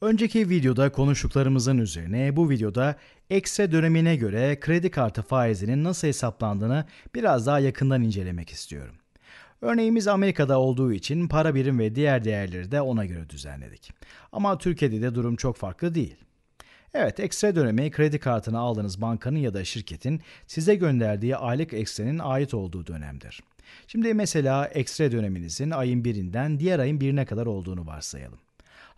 Önceki videoda konuştuklarımızın üzerine bu videoda ekse dönemine göre kredi kartı faizinin nasıl hesaplandığını biraz daha yakından incelemek istiyorum. Örneğimiz Amerika'da olduğu için para birim ve diğer değerleri de ona göre düzenledik. Ama Türkiye'de de durum çok farklı değil. Evet, ekstra dönemi kredi kartını aldığınız bankanın ya da şirketin size gönderdiği aylık eksenin ait olduğu dönemdir. Şimdi mesela ekstra döneminizin ayın birinden diğer ayın birine kadar olduğunu varsayalım.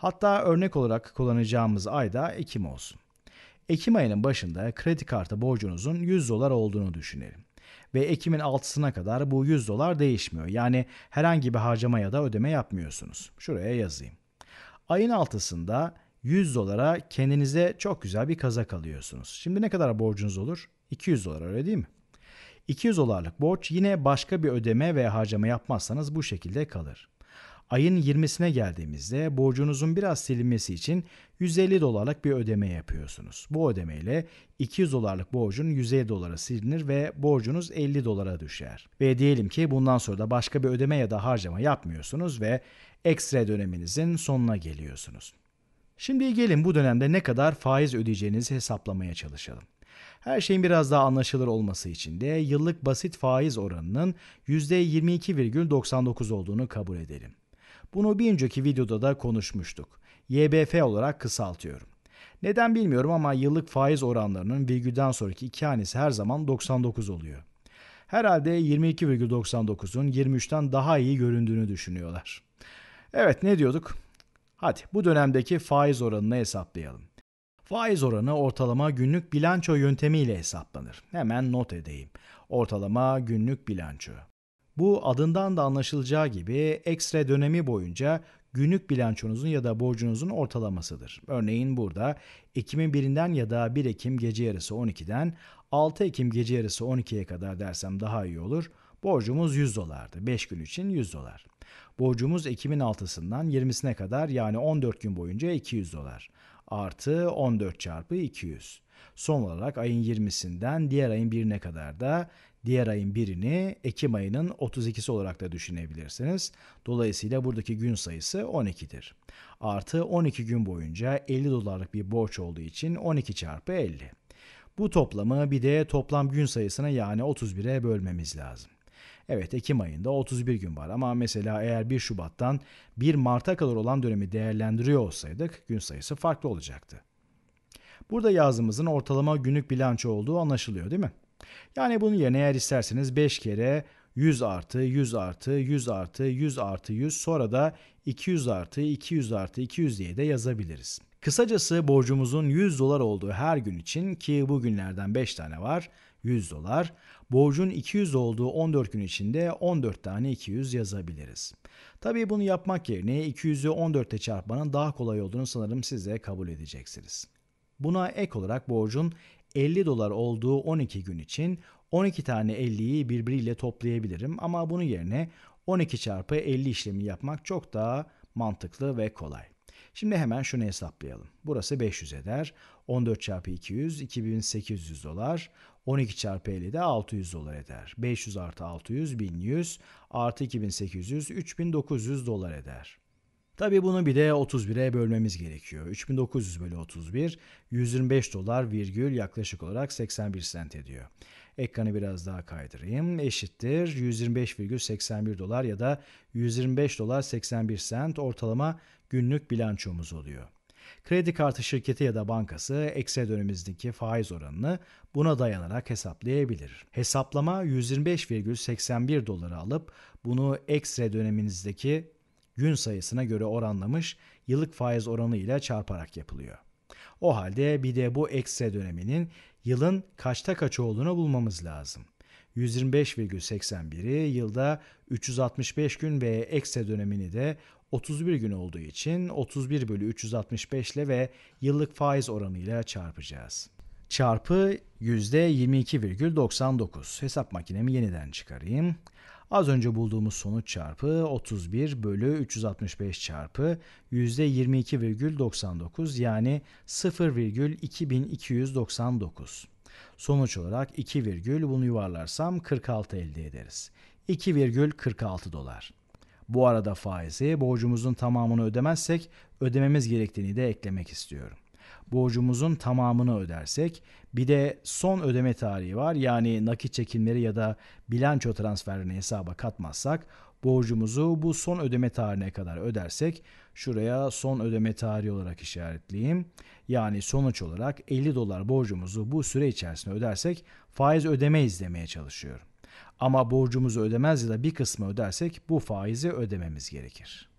Hatta örnek olarak kullanacağımız ay da Ekim olsun. Ekim ayının başında kredi kartı borcunuzun 100 dolar olduğunu düşünelim. Ve Ekim'in 6'sına kadar bu 100 dolar değişmiyor. Yani herhangi bir harcama ya da ödeme yapmıyorsunuz. Şuraya yazayım. Ayın 6'sında 100 dolara kendinize çok güzel bir kazak alıyorsunuz. Şimdi ne kadar borcunuz olur? 200 dolar öyle değil mi? 200 dolarlık borç yine başka bir ödeme ve harcama yapmazsanız bu şekilde kalır. Ayın 20'sine geldiğimizde borcunuzun biraz silinmesi için 150 dolarlık bir ödeme yapıyorsunuz. Bu ödemeyle 200 dolarlık borcun 150 dolara silinir ve borcunuz 50 dolara düşer. Ve diyelim ki bundan sonra da başka bir ödeme ya da harcama yapmıyorsunuz ve ekstra döneminizin sonuna geliyorsunuz. Şimdi gelin bu dönemde ne kadar faiz ödeyeceğinizi hesaplamaya çalışalım. Her şeyin biraz daha anlaşılır olması için de yıllık basit faiz oranının %22,99 olduğunu kabul edelim. Bunu bir önceki videoda da konuşmuştuk. YBF olarak kısaltıyorum. Neden bilmiyorum ama yıllık faiz oranlarının virgülden sonraki iki hanesi her zaman 99 oluyor. Herhalde 22,99'un 23'ten daha iyi göründüğünü düşünüyorlar. Evet ne diyorduk? Hadi bu dönemdeki faiz oranını hesaplayalım. Faiz oranı ortalama günlük bilanço yöntemiyle hesaplanır. Hemen not edeyim. Ortalama günlük bilanço. Bu adından da anlaşılacağı gibi ekstra dönemi boyunca günlük bilançonuzun ya da borcunuzun ortalamasıdır. Örneğin burada Ekim'in 1'inden ya da 1 Ekim gece yarısı 12'den 6 Ekim gece yarısı 12'ye kadar dersem daha iyi olur. Borcumuz 100 dolardı. 5 gün için 100 dolar. Borcumuz Ekim'in 6'sından 20'sine kadar yani 14 gün boyunca 200 dolar. Artı 14 çarpı 200. Son olarak ayın 20'sinden diğer ayın 1'ine kadar da Diğer ayın birini Ekim ayının 32'si olarak da düşünebilirsiniz. Dolayısıyla buradaki gün sayısı 12'dir. Artı 12 gün boyunca 50 dolarlık bir borç olduğu için 12 çarpı 50. Bu toplamı bir de toplam gün sayısına yani 31'e bölmemiz lazım. Evet Ekim ayında 31 gün var ama mesela eğer 1 Şubat'tan 1 Mart'a kadar olan dönemi değerlendiriyor olsaydık gün sayısı farklı olacaktı. Burada yazdığımızın ortalama günlük bilanço olduğu anlaşılıyor değil mi? Yani bunun yerine eğer isterseniz 5 kere 100 artı 100 artı 100 artı 100 artı 100 sonra da 200 artı 200 artı 200 diye de yazabiliriz. Kısacası borcumuzun 100 dolar olduğu her gün için ki bugünlerden 5 tane var 100 dolar. Borcun 200 olduğu 14 gün içinde 14 tane 200 yazabiliriz. Tabii bunu yapmak yerine 200'ü 14'te çarpmanın daha kolay olduğunu sanırım siz de kabul edeceksiniz. Buna ek olarak borcun 50 dolar olduğu 12 gün için 12 tane 50'yi birbiriyle toplayabilirim ama bunun yerine 12 çarpı 50 işlemi yapmak çok daha mantıklı ve kolay. Şimdi hemen şunu hesaplayalım. Burası 500 eder. 14 çarpı 200 2800 dolar. 12 çarpı 50 de 600 dolar eder. 500 artı 600 1100 artı 2800 3900 dolar eder. Tabi bunu bir de 31'e bölmemiz gerekiyor. 3900 bölü 31 125 dolar virgül yaklaşık olarak 81 sent ediyor. Ekranı biraz daha kaydırayım. Eşittir 125,81 dolar ya da 125 dolar 81 sent ortalama günlük bilançomuz oluyor. Kredi kartı şirketi ya da bankası ekse dönemimizdeki faiz oranını buna dayanarak hesaplayabilir. Hesaplama 125,81 doları alıp bunu ekstra döneminizdeki gün sayısına göre oranlamış yıllık faiz oranı ile çarparak yapılıyor. O halde bir de bu ekstra döneminin yılın kaçta kaç olduğunu bulmamız lazım. 125,81'i yılda 365 gün ve ekse dönemini de 31 gün olduğu için 31 bölü 365 ile ve yıllık faiz oranıyla çarpacağız. Çarpı %22,99. Hesap makinemi yeniden çıkarayım. Az önce bulduğumuz sonuç çarpı 31 bölü 365 çarpı %22,99 yani 0,2299. Sonuç olarak 2 virgül bunu yuvarlarsam 46 elde ederiz. 2,46 dolar. Bu arada faizi borcumuzun tamamını ödemezsek ödememiz gerektiğini de eklemek istiyorum borcumuzun tamamını ödersek bir de son ödeme tarihi var. Yani nakit çekimleri ya da bilanço transferlerini hesaba katmazsak borcumuzu bu son ödeme tarihine kadar ödersek şuraya son ödeme tarihi olarak işaretleyeyim. Yani sonuç olarak 50 dolar borcumuzu bu süre içerisinde ödersek faiz ödeme izlemeye çalışıyorum. Ama borcumuzu ödemez ya da bir kısmı ödersek bu faizi ödememiz gerekir.